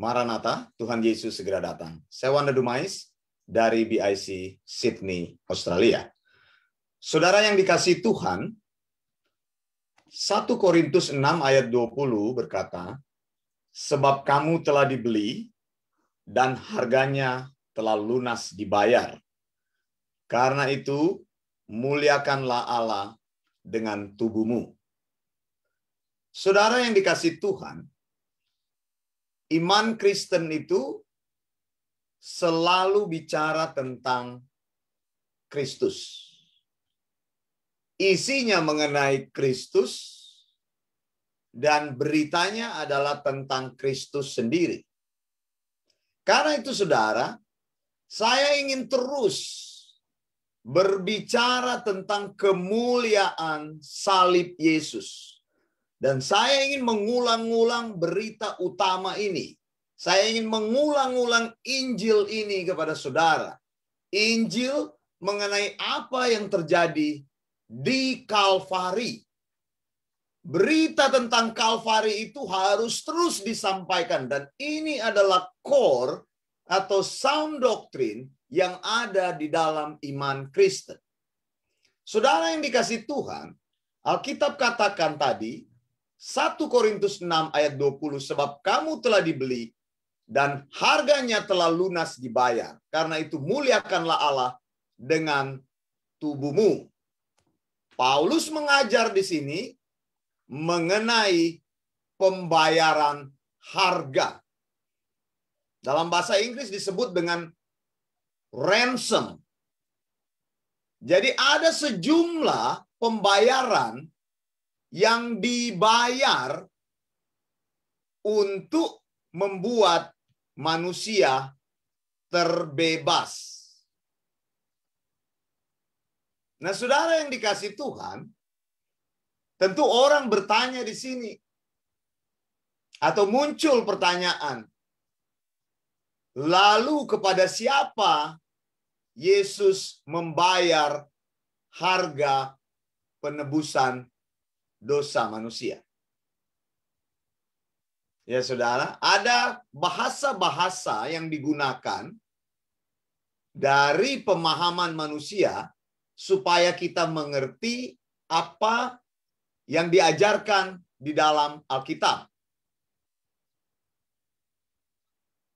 Maranatha, Tuhan Yesus segera datang. Saya Wanda Dumais dari BIC Sydney, Australia. Saudara yang dikasih Tuhan, 1 Korintus 6 ayat 20 berkata, Sebab kamu telah dibeli dan harganya telah lunas dibayar. Karena itu, muliakanlah Allah dengan tubuhmu. Saudara yang dikasih Tuhan, Iman Kristen itu selalu bicara tentang Kristus. Isinya mengenai Kristus dan beritanya adalah tentang Kristus sendiri. Karena itu saudara, saya ingin terus berbicara tentang kemuliaan salib Yesus. Dan saya ingin mengulang-ulang berita utama ini. Saya ingin mengulang-ulang Injil ini kepada saudara. Injil mengenai apa yang terjadi di Kalvari. Berita tentang Kalvari itu harus terus disampaikan dan ini adalah core atau sound doctrine yang ada di dalam iman Kristen. Saudara yang dikasih Tuhan, Alkitab katakan tadi 1 Korintus 6 ayat 20, sebab kamu telah dibeli dan harganya telah lunas dibayar. Karena itu muliakanlah Allah dengan tubuhmu. Paulus mengajar di sini mengenai pembayaran harga. Dalam bahasa Inggris disebut dengan ransom. Jadi ada sejumlah pembayaran yang dibayar untuk membuat manusia terbebas. Nah, saudara yang dikasih Tuhan, tentu orang bertanya di sini, atau muncul pertanyaan, lalu kepada siapa Yesus membayar harga penebusan dosa manusia. Ya saudara, ada bahasa-bahasa yang digunakan dari pemahaman manusia supaya kita mengerti apa yang diajarkan di dalam Alkitab.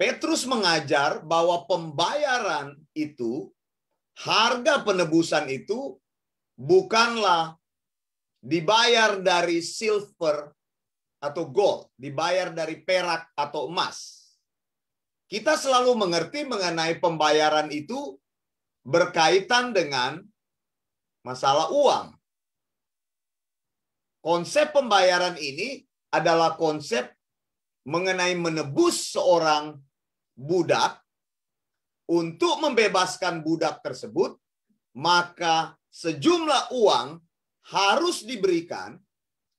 Petrus mengajar bahwa pembayaran itu, harga penebusan itu bukanlah dibayar dari silver atau gold, dibayar dari perak atau emas. Kita selalu mengerti mengenai pembayaran itu berkaitan dengan masalah uang. Konsep pembayaran ini adalah konsep mengenai menebus seorang budak untuk membebaskan budak tersebut, maka sejumlah uang harus diberikan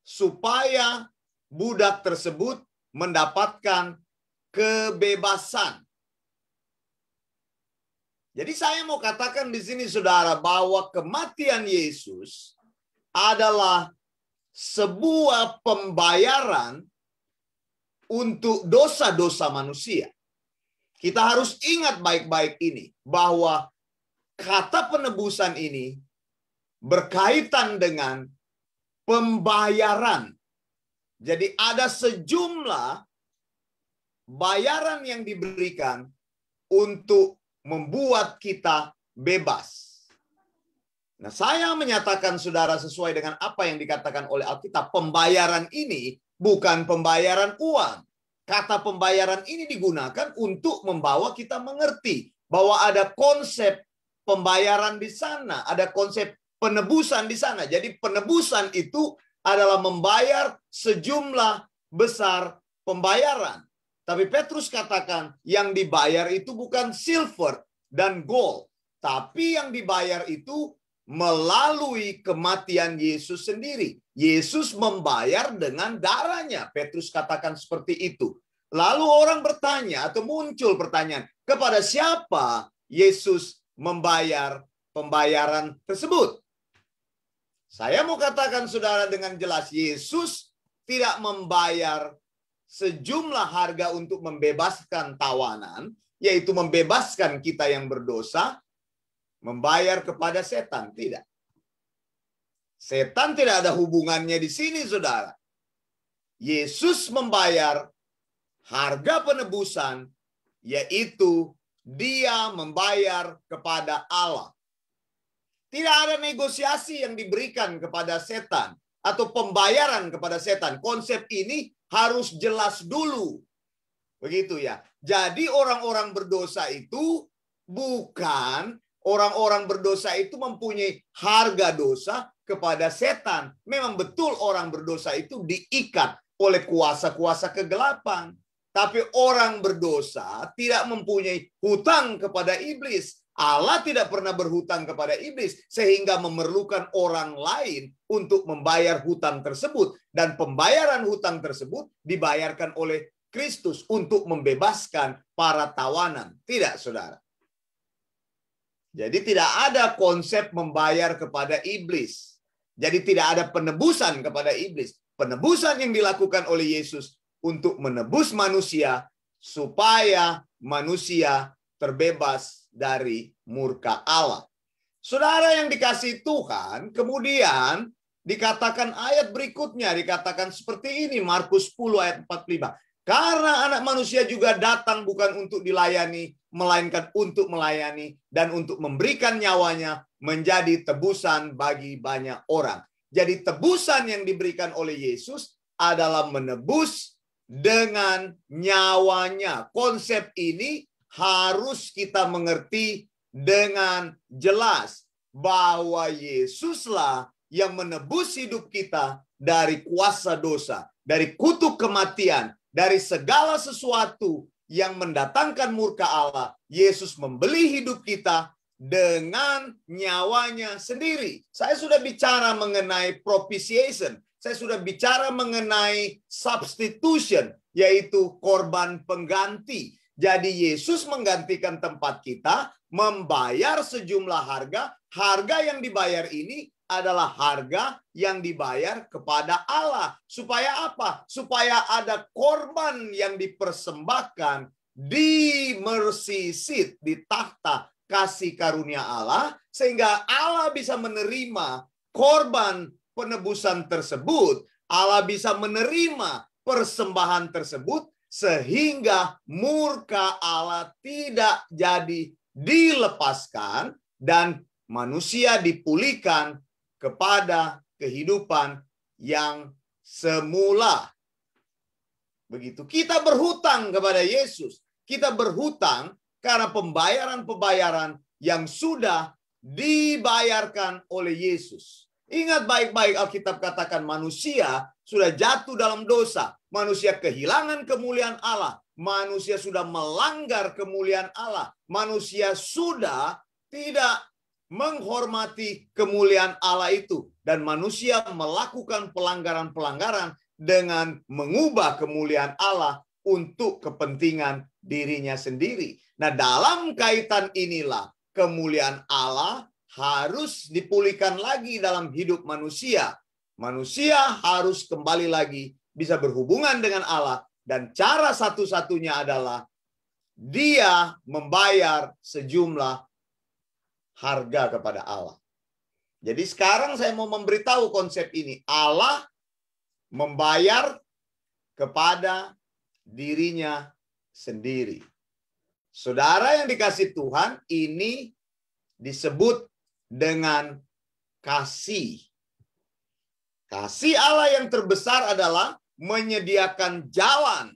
supaya budak tersebut mendapatkan kebebasan. Jadi saya mau katakan di sini saudara bahwa kematian Yesus adalah sebuah pembayaran untuk dosa-dosa manusia. Kita harus ingat baik-baik ini bahwa kata penebusan ini berkaitan dengan pembayaran. Jadi ada sejumlah bayaran yang diberikan untuk membuat kita bebas. Nah, saya menyatakan saudara sesuai dengan apa yang dikatakan oleh Alkitab, pembayaran ini bukan pembayaran uang. Kata pembayaran ini digunakan untuk membawa kita mengerti bahwa ada konsep pembayaran di sana, ada konsep penebusan di sana. Jadi penebusan itu adalah membayar sejumlah besar pembayaran. Tapi Petrus katakan yang dibayar itu bukan silver dan gold, tapi yang dibayar itu melalui kematian Yesus sendiri. Yesus membayar dengan darahnya. Petrus katakan seperti itu. Lalu orang bertanya atau muncul pertanyaan, kepada siapa Yesus membayar pembayaran tersebut? Saya mau katakan saudara dengan jelas, Yesus tidak membayar sejumlah harga untuk membebaskan tawanan, yaitu membebaskan kita yang berdosa, membayar kepada setan. Tidak. Setan tidak ada hubungannya di sini, saudara. Yesus membayar harga penebusan, yaitu dia membayar kepada Allah. Tidak ada negosiasi yang diberikan kepada setan atau pembayaran kepada setan. Konsep ini harus jelas dulu. Begitu ya. Jadi orang-orang berdosa itu bukan orang-orang berdosa itu mempunyai harga dosa kepada setan. Memang betul orang berdosa itu diikat oleh kuasa-kuasa kegelapan. Tapi orang berdosa tidak mempunyai hutang kepada iblis. Allah tidak pernah berhutang kepada iblis sehingga memerlukan orang lain untuk membayar hutang tersebut dan pembayaran hutang tersebut dibayarkan oleh Kristus untuk membebaskan para tawanan. Tidak, Saudara. Jadi tidak ada konsep membayar kepada iblis. Jadi tidak ada penebusan kepada iblis. Penebusan yang dilakukan oleh Yesus untuk menebus manusia supaya manusia terbebas dari murka Allah. Saudara yang dikasih Tuhan, kemudian dikatakan ayat berikutnya, dikatakan seperti ini, Markus 10 ayat 45. Karena anak manusia juga datang bukan untuk dilayani, melainkan untuk melayani dan untuk memberikan nyawanya menjadi tebusan bagi banyak orang. Jadi tebusan yang diberikan oleh Yesus adalah menebus dengan nyawanya. Konsep ini harus kita mengerti dengan jelas bahwa Yesuslah yang menebus hidup kita dari kuasa dosa, dari kutuk kematian, dari segala sesuatu yang mendatangkan murka Allah. Yesus membeli hidup kita dengan nyawanya sendiri. Saya sudah bicara mengenai propitiation, saya sudah bicara mengenai substitution, yaitu korban pengganti jadi Yesus menggantikan tempat kita, membayar sejumlah harga. Harga yang dibayar ini adalah harga yang dibayar kepada Allah. Supaya apa? Supaya ada korban yang dipersembahkan di mercy seat, di tahta kasih karunia Allah. Sehingga Allah bisa menerima korban penebusan tersebut. Allah bisa menerima persembahan tersebut sehingga murka Allah tidak jadi dilepaskan dan manusia dipulihkan kepada kehidupan yang semula. Begitu kita berhutang kepada Yesus, kita berhutang karena pembayaran-pembayaran yang sudah dibayarkan oleh Yesus. Ingat baik-baik Alkitab katakan manusia sudah jatuh dalam dosa. Manusia kehilangan kemuliaan Allah. Manusia sudah melanggar kemuliaan Allah. Manusia sudah tidak menghormati kemuliaan Allah itu. Dan manusia melakukan pelanggaran-pelanggaran dengan mengubah kemuliaan Allah untuk kepentingan dirinya sendiri. Nah dalam kaitan inilah kemuliaan Allah harus dipulihkan lagi dalam hidup manusia. Manusia harus kembali lagi bisa berhubungan dengan Allah dan cara satu-satunya adalah dia membayar sejumlah harga kepada Allah. Jadi sekarang saya mau memberitahu konsep ini. Allah membayar kepada dirinya sendiri. Saudara yang dikasih Tuhan ini disebut dengan kasih. Kasih Allah yang terbesar adalah menyediakan jalan.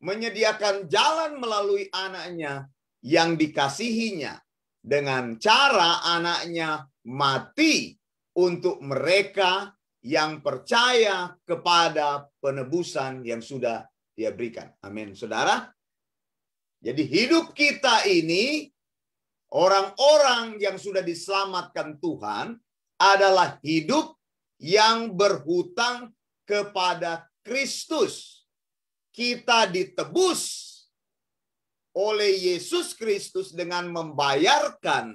Menyediakan jalan melalui anaknya yang dikasihinya. Dengan cara anaknya mati untuk mereka yang percaya kepada penebusan yang sudah dia berikan. Amin. Saudara. Jadi hidup kita ini Orang-orang yang sudah diselamatkan Tuhan adalah hidup yang berhutang kepada Kristus. Kita ditebus oleh Yesus Kristus dengan membayarkan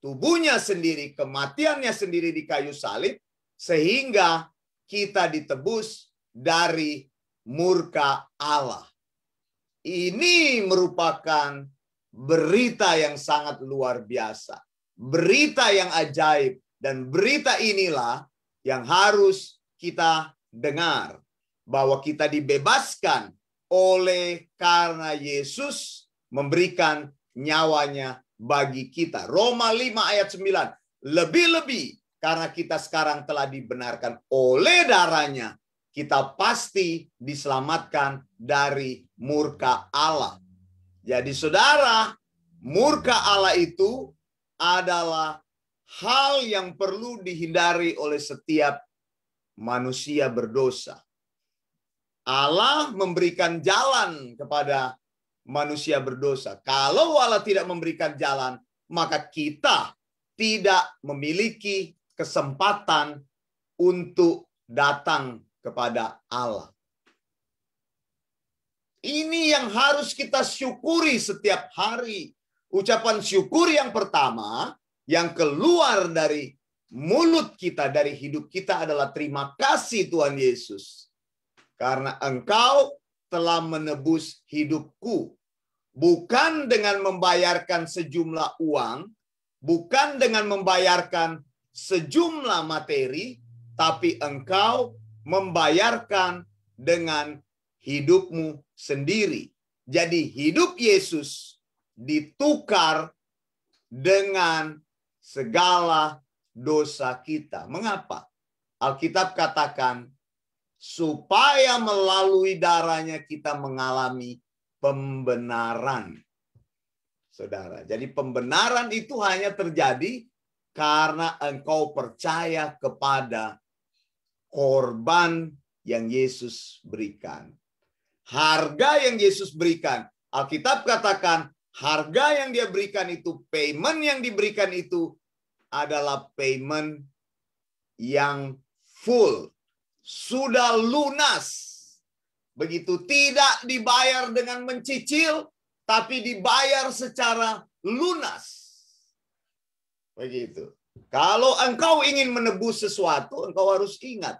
tubuhnya sendiri, kematiannya sendiri di kayu salib, sehingga kita ditebus dari murka Allah. Ini merupakan berita yang sangat luar biasa, berita yang ajaib, dan berita inilah yang harus kita dengar bahwa kita dibebaskan oleh karena Yesus memberikan nyawanya bagi kita. Roma 5 ayat 9. Lebih-lebih karena kita sekarang telah dibenarkan oleh darahnya, kita pasti diselamatkan dari murka Allah. Jadi saudara, murka Allah itu adalah hal yang perlu dihindari oleh setiap manusia berdosa. Allah memberikan jalan kepada manusia berdosa. Kalau Allah tidak memberikan jalan, maka kita tidak memiliki kesempatan untuk datang kepada Allah. Ini yang harus kita syukuri setiap hari. Ucapan syukur yang pertama, yang keluar dari mulut kita, dari hidup kita adalah terima kasih Tuhan Yesus. Karena engkau telah menebus hidupku. Bukan dengan membayarkan sejumlah uang, bukan dengan membayarkan sejumlah materi, tapi engkau membayarkan dengan hidupmu sendiri. Jadi hidup Yesus ditukar dengan segala dosa kita. Mengapa? Alkitab katakan supaya melalui darahnya kita mengalami pembenaran. Saudara, jadi pembenaran itu hanya terjadi karena engkau percaya kepada korban yang Yesus berikan harga yang Yesus berikan. Alkitab katakan harga yang dia berikan itu, payment yang diberikan itu adalah payment yang full. Sudah lunas. Begitu tidak dibayar dengan mencicil, tapi dibayar secara lunas. Begitu. Kalau engkau ingin menebus sesuatu, engkau harus ingat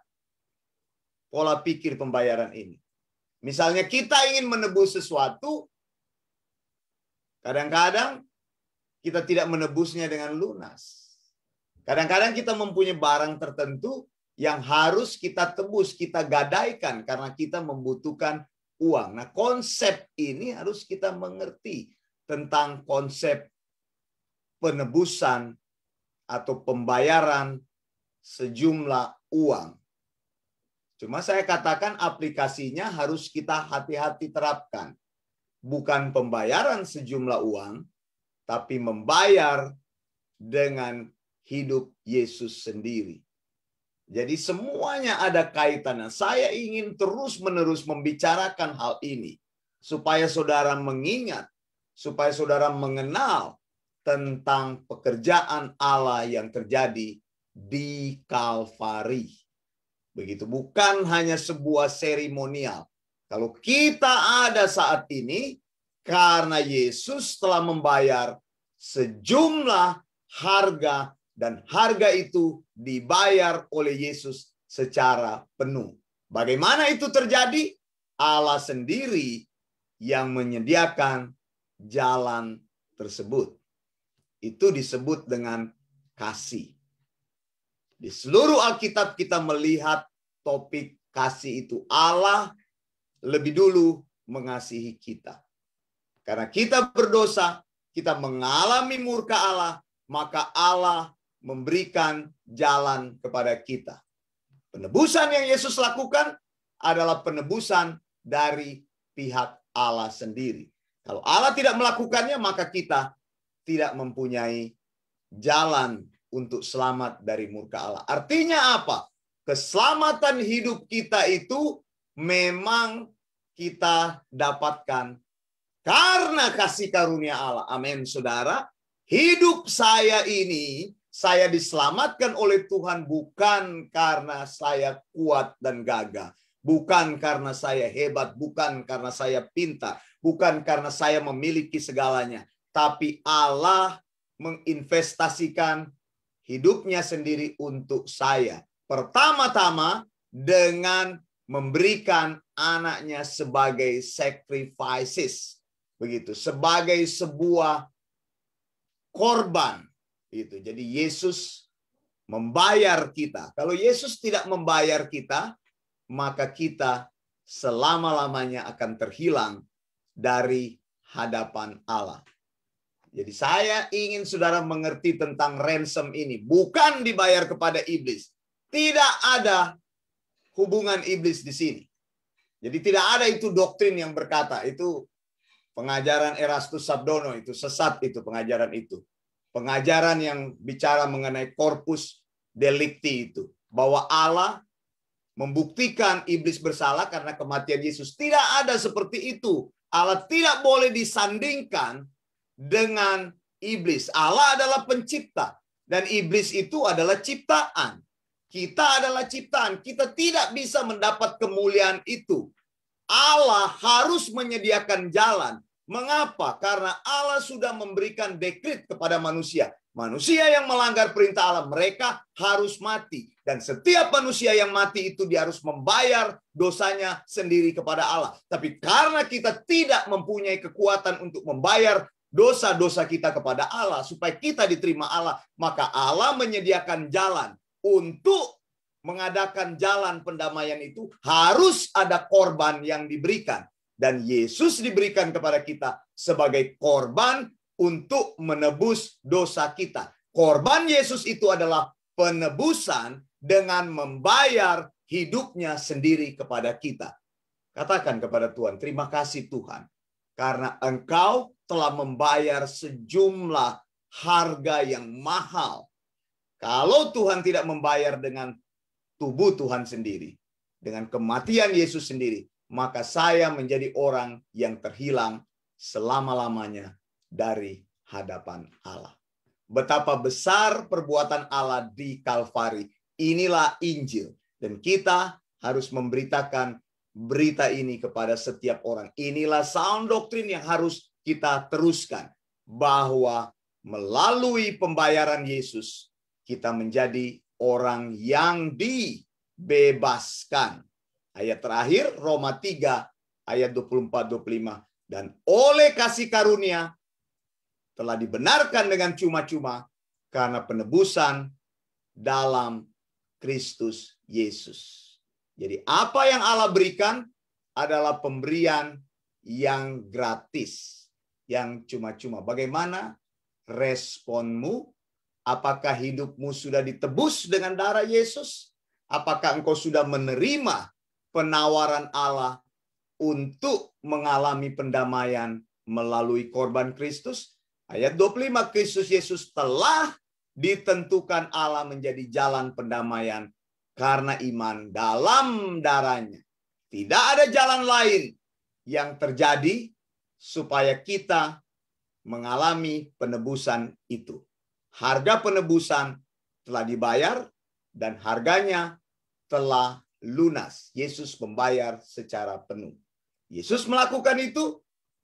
pola pikir pembayaran ini. Misalnya kita ingin menebus sesuatu, kadang-kadang kita tidak menebusnya dengan lunas. Kadang-kadang kita mempunyai barang tertentu yang harus kita tebus, kita gadaikan karena kita membutuhkan uang. Nah, konsep ini harus kita mengerti tentang konsep penebusan atau pembayaran sejumlah uang. Cuma saya katakan aplikasinya harus kita hati-hati terapkan. Bukan pembayaran sejumlah uang, tapi membayar dengan hidup Yesus sendiri. Jadi semuanya ada kaitannya. Saya ingin terus-menerus membicarakan hal ini supaya saudara mengingat, supaya saudara mengenal tentang pekerjaan Allah yang terjadi di Kalvari. Begitu bukan hanya sebuah seremonial. Kalau kita ada saat ini karena Yesus telah membayar sejumlah harga dan harga itu dibayar oleh Yesus secara penuh. Bagaimana itu terjadi? Allah sendiri yang menyediakan jalan tersebut. Itu disebut dengan kasih. Di seluruh Alkitab kita melihat topik kasih itu. Allah lebih dulu mengasihi kita. Karena kita berdosa, kita mengalami murka Allah, maka Allah memberikan jalan kepada kita. Penebusan yang Yesus lakukan adalah penebusan dari pihak Allah sendiri. Kalau Allah tidak melakukannya, maka kita tidak mempunyai jalan untuk selamat dari murka Allah. Artinya apa? Keselamatan hidup kita itu memang kita dapatkan karena kasih karunia Allah. Amin, saudara. Hidup saya ini, saya diselamatkan oleh Tuhan bukan karena saya kuat dan gagah. Bukan karena saya hebat, bukan karena saya pintar, bukan karena saya memiliki segalanya. Tapi Allah menginvestasikan hidupnya sendiri untuk saya. Pertama-tama dengan memberikan anaknya sebagai sacrifices. Begitu, sebagai sebuah korban. Itu. Jadi Yesus membayar kita. Kalau Yesus tidak membayar kita, maka kita selama-lamanya akan terhilang dari hadapan Allah. Jadi saya ingin saudara mengerti tentang ransom ini. Bukan dibayar kepada iblis. Tidak ada hubungan iblis di sini. Jadi tidak ada itu doktrin yang berkata. Itu pengajaran Erastus Sabdono. Itu sesat itu pengajaran itu. Pengajaran yang bicara mengenai korpus delikti itu. Bahwa Allah membuktikan iblis bersalah karena kematian Yesus. Tidak ada seperti itu. Allah tidak boleh disandingkan dengan iblis. Allah adalah pencipta dan iblis itu adalah ciptaan. Kita adalah ciptaan. Kita tidak bisa mendapat kemuliaan itu. Allah harus menyediakan jalan. Mengapa? Karena Allah sudah memberikan dekrit kepada manusia. Manusia yang melanggar perintah Allah, mereka harus mati. Dan setiap manusia yang mati itu dia harus membayar dosanya sendiri kepada Allah. Tapi karena kita tidak mempunyai kekuatan untuk membayar dosa-dosa kita kepada Allah supaya kita diterima Allah, maka Allah menyediakan jalan untuk mengadakan jalan pendamaian itu harus ada korban yang diberikan dan Yesus diberikan kepada kita sebagai korban untuk menebus dosa kita. Korban Yesus itu adalah penebusan dengan membayar hidupnya sendiri kepada kita. Katakan kepada Tuhan, terima kasih Tuhan karena engkau telah membayar sejumlah harga yang mahal. Kalau Tuhan tidak membayar dengan tubuh Tuhan sendiri, dengan kematian Yesus sendiri, maka saya menjadi orang yang terhilang selama-lamanya dari hadapan Allah. Betapa besar perbuatan Allah di Kalvari. Inilah Injil. Dan kita harus memberitakan berita ini kepada setiap orang. Inilah sound doktrin yang harus kita teruskan bahwa melalui pembayaran Yesus kita menjadi orang yang dibebaskan. Ayat terakhir Roma 3 ayat 24 25 dan oleh kasih karunia telah dibenarkan dengan cuma-cuma karena penebusan dalam Kristus Yesus. Jadi apa yang Allah berikan adalah pemberian yang gratis, yang cuma-cuma. Bagaimana responmu? Apakah hidupmu sudah ditebus dengan darah Yesus? Apakah engkau sudah menerima penawaran Allah untuk mengalami pendamaian melalui korban Kristus? Ayat 25 Kristus Yesus telah ditentukan Allah menjadi jalan pendamaian karena iman dalam darahnya. Tidak ada jalan lain yang terjadi supaya kita mengalami penebusan itu. Harga penebusan telah dibayar dan harganya telah lunas. Yesus membayar secara penuh. Yesus melakukan itu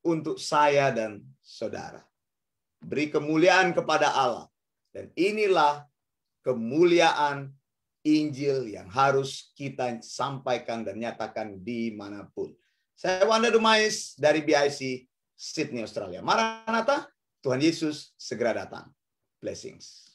untuk saya dan saudara. Beri kemuliaan kepada Allah. Dan inilah kemuliaan Injil yang harus kita sampaikan dan nyatakan dimanapun. Saya Wanda Dumais dari BIC, Sydney, Australia. Maranatha, Tuhan Yesus segera datang. Blessings.